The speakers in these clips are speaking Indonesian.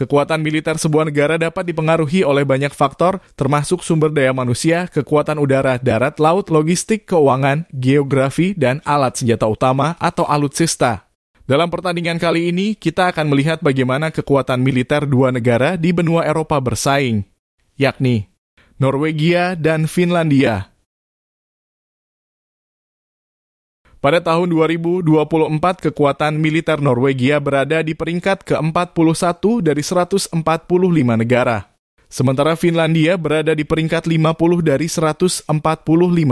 Kekuatan militer sebuah negara dapat dipengaruhi oleh banyak faktor, termasuk sumber daya manusia, kekuatan udara, darat, laut, logistik, keuangan, geografi, dan alat senjata utama atau alutsista. Dalam pertandingan kali ini, kita akan melihat bagaimana kekuatan militer dua negara di benua Eropa bersaing, yakni Norwegia dan Finlandia. Pada tahun 2024, kekuatan militer Norwegia berada di peringkat ke-41 dari 145 negara. Sementara Finlandia berada di peringkat 50 dari 145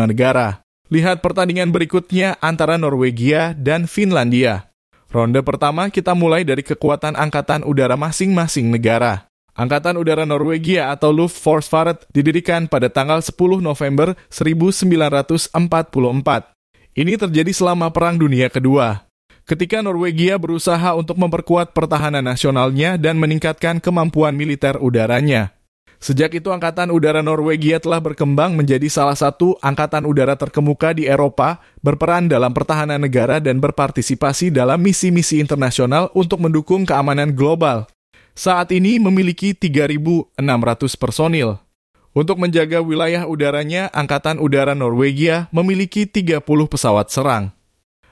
negara. Lihat pertandingan berikutnya antara Norwegia dan Finlandia. Ronde pertama kita mulai dari kekuatan angkatan udara masing-masing negara. Angkatan Udara Norwegia atau Luftforsvaret didirikan pada tanggal 10 November 1944. Ini terjadi selama Perang Dunia Kedua. Ketika Norwegia berusaha untuk memperkuat pertahanan nasionalnya dan meningkatkan kemampuan militer udaranya. Sejak itu angkatan udara Norwegia telah berkembang menjadi salah satu angkatan udara terkemuka di Eropa, berperan dalam pertahanan negara dan berpartisipasi dalam misi-misi internasional untuk mendukung keamanan global. Saat ini memiliki 3.600 personil. Untuk menjaga wilayah udaranya, Angkatan Udara Norwegia memiliki 30 pesawat serang,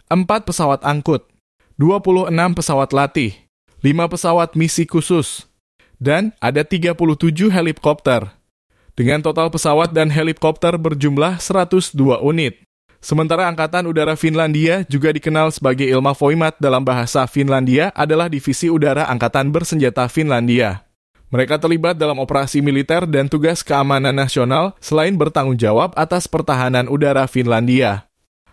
4 pesawat angkut, 26 pesawat latih, 5 pesawat misi khusus, dan ada 37 helikopter. Dengan total pesawat dan helikopter berjumlah 102 unit. Sementara Angkatan Udara Finlandia juga dikenal sebagai Ilma dalam bahasa Finlandia adalah Divisi Udara Angkatan Bersenjata Finlandia. Mereka terlibat dalam operasi militer dan tugas keamanan nasional selain bertanggung jawab atas pertahanan udara Finlandia.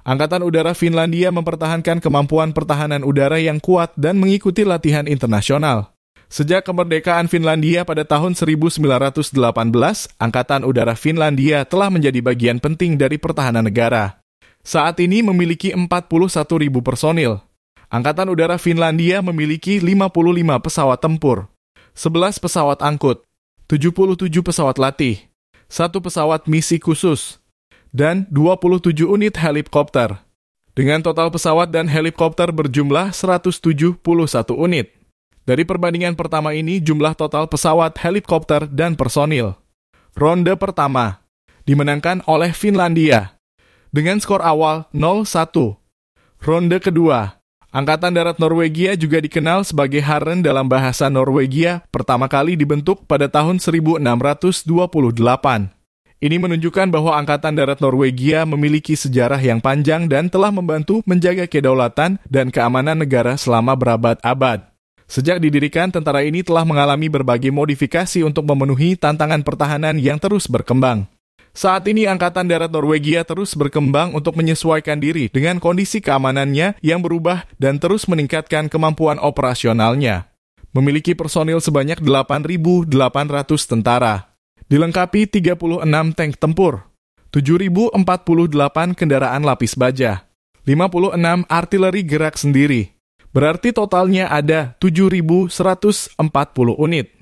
Angkatan Udara Finlandia mempertahankan kemampuan pertahanan udara yang kuat dan mengikuti latihan internasional. Sejak kemerdekaan Finlandia pada tahun 1918, Angkatan Udara Finlandia telah menjadi bagian penting dari pertahanan negara. Saat ini memiliki 41 ribu personil. Angkatan Udara Finlandia memiliki 55 pesawat tempur. 11 pesawat angkut, 77 pesawat latih, 1 pesawat misi khusus, dan 27 unit helikopter. Dengan total pesawat dan helikopter berjumlah 171 unit. Dari perbandingan pertama ini, jumlah total pesawat, helikopter, dan personil. Ronde pertama dimenangkan oleh Finlandia dengan skor awal 0-1. Ronde kedua Angkatan Darat Norwegia juga dikenal sebagai Haren dalam bahasa Norwegia, pertama kali dibentuk pada tahun 1628. Ini menunjukkan bahwa Angkatan Darat Norwegia memiliki sejarah yang panjang dan telah membantu menjaga kedaulatan dan keamanan negara selama berabad-abad. Sejak didirikan, tentara ini telah mengalami berbagai modifikasi untuk memenuhi tantangan pertahanan yang terus berkembang. Saat ini Angkatan Darat Norwegia terus berkembang untuk menyesuaikan diri dengan kondisi keamanannya yang berubah dan terus meningkatkan kemampuan operasionalnya. Memiliki personil sebanyak 8.800 tentara, dilengkapi 36 tank tempur, 7.048 kendaraan lapis baja, 56 artileri gerak sendiri. Berarti totalnya ada 7.140 unit.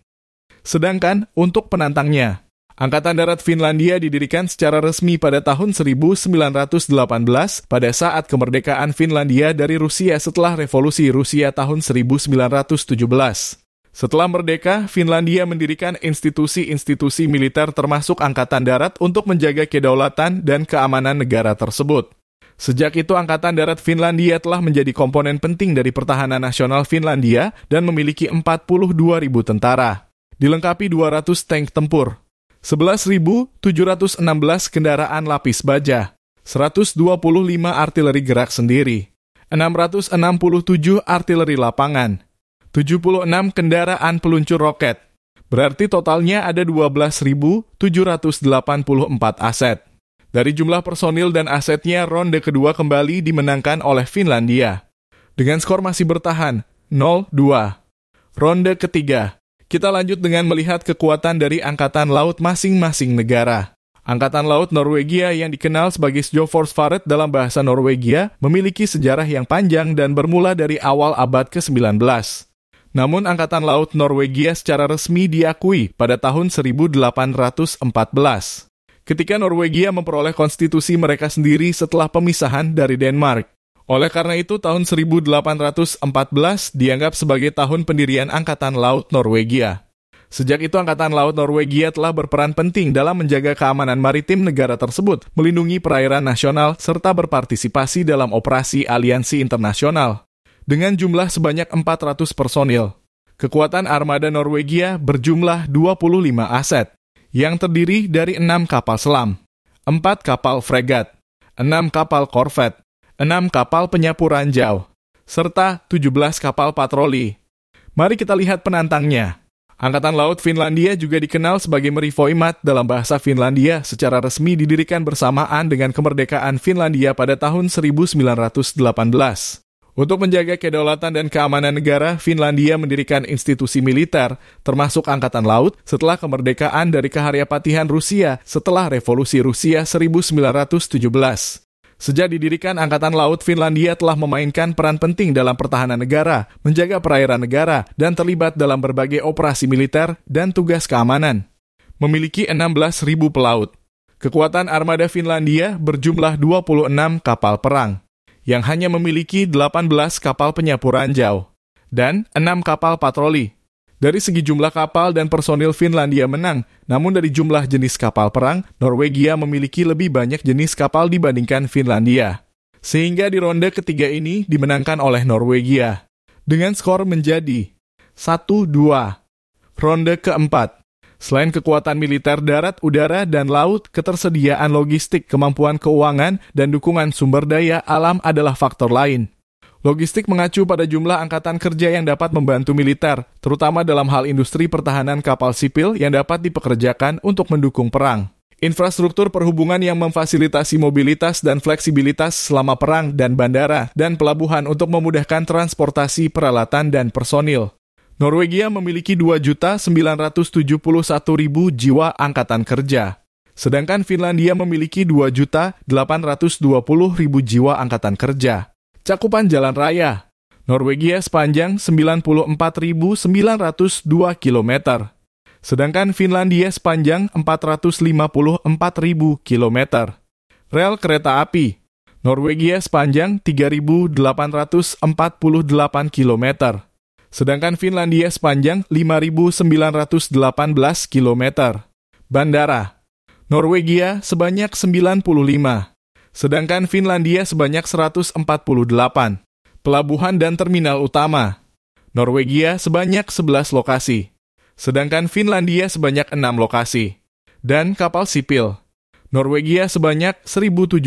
Sedangkan untuk penantangnya, Angkatan Darat Finlandia didirikan secara resmi pada tahun 1918 pada saat kemerdekaan Finlandia dari Rusia setelah revolusi Rusia tahun 1917. Setelah merdeka, Finlandia mendirikan institusi-institusi militer termasuk Angkatan Darat untuk menjaga kedaulatan dan keamanan negara tersebut. Sejak itu, Angkatan Darat Finlandia telah menjadi komponen penting dari pertahanan nasional Finlandia dan memiliki 42.000 tentara. Dilengkapi 200 tank tempur, 11.716 kendaraan lapis baja, 125 artileri gerak sendiri, 667 artileri lapangan, 76 kendaraan peluncur roket. Berarti totalnya ada 12.784 aset. Dari jumlah personil dan asetnya, ronde kedua kembali dimenangkan oleh Finlandia. Dengan skor masih bertahan, 0-2. Ronde ketiga, kita lanjut dengan melihat kekuatan dari angkatan laut masing-masing negara. Angkatan Laut Norwegia yang dikenal sebagai Sjøforsvaret dalam bahasa Norwegia memiliki sejarah yang panjang dan bermula dari awal abad ke-19. Namun Angkatan Laut Norwegia secara resmi diakui pada tahun 1814. Ketika Norwegia memperoleh konstitusi mereka sendiri setelah pemisahan dari Denmark. Oleh karena itu, tahun 1814 dianggap sebagai tahun pendirian Angkatan Laut Norwegia. Sejak itu, Angkatan Laut Norwegia telah berperan penting dalam menjaga keamanan maritim negara tersebut, melindungi perairan nasional, serta berpartisipasi dalam operasi aliansi internasional. Dengan jumlah sebanyak 400 personil, kekuatan armada Norwegia berjumlah 25 aset, yang terdiri dari 6 kapal selam, 4 kapal fregat, 6 kapal korvet, 6 kapal penyapu ranjau, serta 17 kapal patroli. Mari kita lihat penantangnya. Angkatan Laut Finlandia juga dikenal sebagai Merivoimat dalam bahasa Finlandia secara resmi didirikan bersamaan dengan kemerdekaan Finlandia pada tahun 1918. Untuk menjaga kedaulatan dan keamanan negara, Finlandia mendirikan institusi militer, termasuk Angkatan Laut, setelah kemerdekaan dari keharyapatihan Rusia setelah Revolusi Rusia 1917. Sejak didirikan, Angkatan Laut Finlandia telah memainkan peran penting dalam pertahanan negara, menjaga perairan negara, dan terlibat dalam berbagai operasi militer dan tugas keamanan. Memiliki 16.000 pelaut. Kekuatan armada Finlandia berjumlah 26 kapal perang, yang hanya memiliki 18 kapal penyapu jauh dan 6 kapal patroli dari segi jumlah kapal dan personil Finlandia menang, namun dari jumlah jenis kapal perang, Norwegia memiliki lebih banyak jenis kapal dibandingkan Finlandia. Sehingga di ronde ketiga ini dimenangkan oleh Norwegia. Dengan skor menjadi 1-2. Ronde keempat. Selain kekuatan militer darat, udara, dan laut, ketersediaan logistik, kemampuan keuangan, dan dukungan sumber daya alam adalah faktor lain. Logistik mengacu pada jumlah angkatan kerja yang dapat membantu militer, terutama dalam hal industri pertahanan kapal sipil yang dapat dipekerjakan untuk mendukung perang. Infrastruktur perhubungan yang memfasilitasi mobilitas dan fleksibilitas selama perang dan bandara dan pelabuhan untuk memudahkan transportasi peralatan dan personil. Norwegia memiliki 2.971.000 jiwa angkatan kerja. Sedangkan Finlandia memiliki 2.820.000 jiwa angkatan kerja cakupan jalan raya. Norwegia sepanjang 94.902 km, sedangkan Finlandia sepanjang 454.000 km. Rel kereta api, Norwegia sepanjang 3.848 km, sedangkan Finlandia sepanjang 5.918 km. Bandara, Norwegia sebanyak 95, sedangkan Finlandia sebanyak 148 pelabuhan dan terminal utama. Norwegia sebanyak 11 lokasi, sedangkan Finlandia sebanyak 6 lokasi. Dan kapal sipil. Norwegia sebanyak 1710,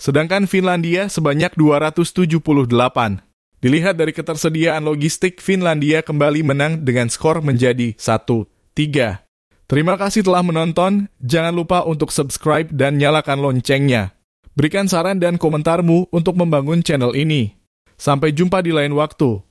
sedangkan Finlandia sebanyak 278. Dilihat dari ketersediaan logistik, Finlandia kembali menang dengan skor menjadi 1-3. Terima kasih telah menonton, jangan lupa untuk subscribe dan nyalakan loncengnya. Berikan saran dan komentarmu untuk membangun channel ini. Sampai jumpa di lain waktu.